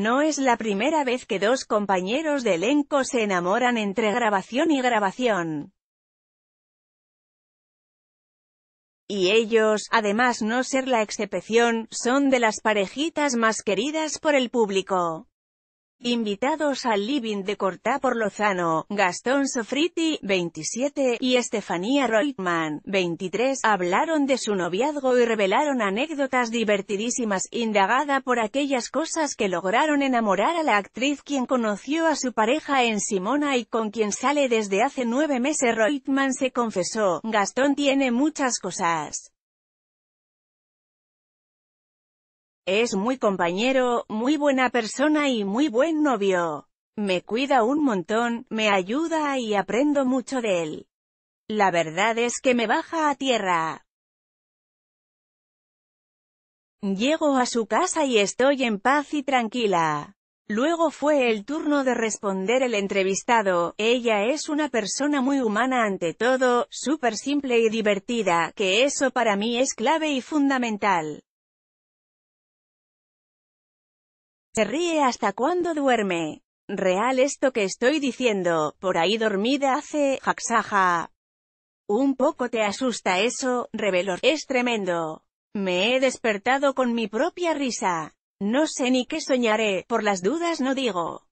No es la primera vez que dos compañeros de elenco se enamoran entre grabación y grabación. Y ellos, además no ser la excepción, son de las parejitas más queridas por el público. Invitados al Living de Cortá por Lozano, Gastón Sofriti, 27, y Estefanía Roitman 23, hablaron de su noviazgo y revelaron anécdotas divertidísimas, indagada por aquellas cosas que lograron enamorar a la actriz quien conoció a su pareja en Simona y con quien sale desde hace nueve meses. Reutemann se confesó, Gastón tiene muchas cosas Es muy compañero, muy buena persona y muy buen novio. Me cuida un montón, me ayuda y aprendo mucho de él. La verdad es que me baja a tierra. Llego a su casa y estoy en paz y tranquila. Luego fue el turno de responder el entrevistado, ella es una persona muy humana ante todo, súper simple y divertida, que eso para mí es clave y fundamental. Se ríe hasta cuando duerme. Real esto que estoy diciendo, por ahí dormida hace, jaxaja. Un poco te asusta eso, reveló. Es tremendo. Me he despertado con mi propia risa. No sé ni qué soñaré, por las dudas no digo.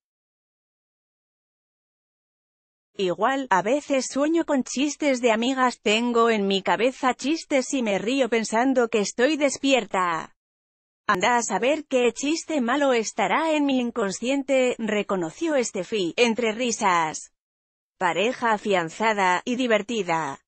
Igual, a veces sueño con chistes de amigas, tengo en mi cabeza chistes y me río pensando que estoy despierta. Anda a saber qué chiste malo estará en mi inconsciente, reconoció Steffi, entre risas. Pareja afianzada, y divertida.